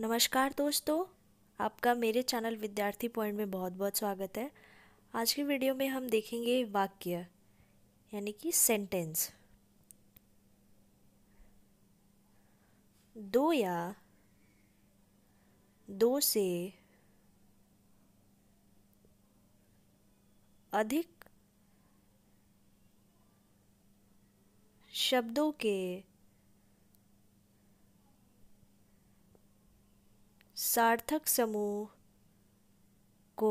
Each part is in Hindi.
नमस्कार दोस्तों आपका मेरे चैनल विद्यार्थी पॉइंट में बहुत बहुत स्वागत है आज की वीडियो में हम देखेंगे वाक्य यानी कि सेंटेंस दो या दो से अधिक शब्दों के सार्थक समूह को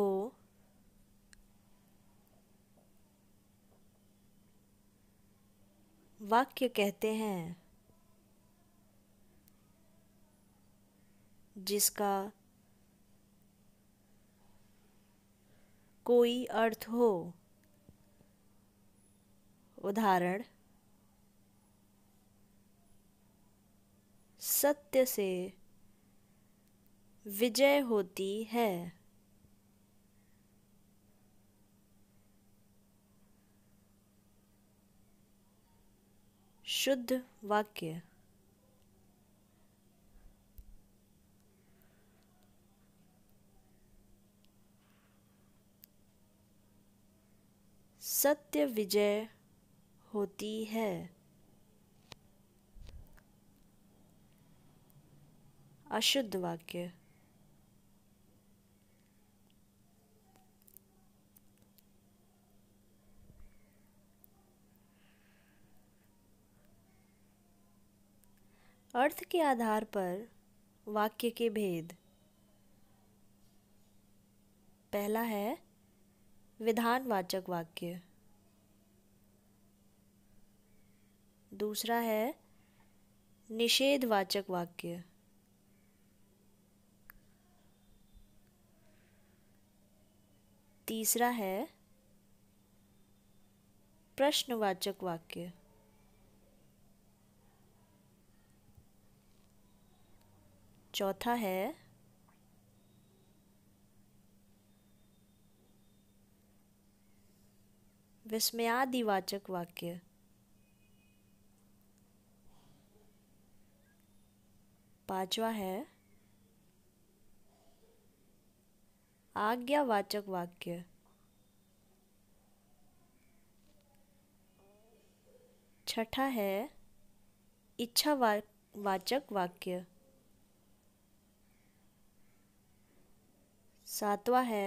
वाक्य कहते हैं जिसका कोई अर्थ हो उदाहरण सत्य से विजय होती है शुद्ध वाक्य सत्य विजय होती है अशुद्ध वाक्य अर्थ के आधार पर वाक्य के भेद पहला है विधानवाचक वाक्य दूसरा है निषेधवाचक वाक्य तीसरा है प्रश्नवाचक वाक्य चौथा है विस्मयादिवाचक वाक्य पांचवा है आज्ञावाचक वाक्य छठा है इच्छा वाचक वाक्य सातवा है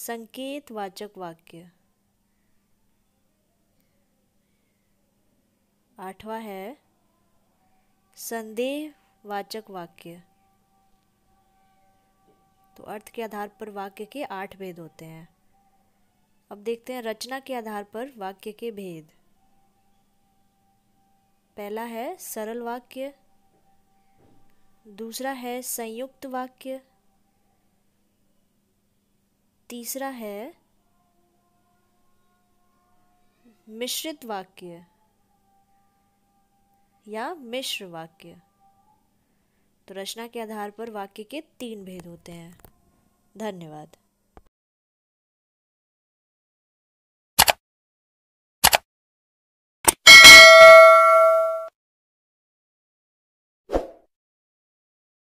संकेतवाचक वाक्य आठवा है संदेहवाचक वाक्य तो अर्थ के आधार पर वाक्य के आठ भेद होते हैं अब देखते हैं रचना के आधार पर वाक्य के भेद पहला है सरल वाक्य दूसरा है संयुक्त वाक्य तीसरा है मिश्रित वाक्य या मिश्र वाक्य तो रचना के आधार पर वाक्य के तीन भेद होते हैं धन्यवाद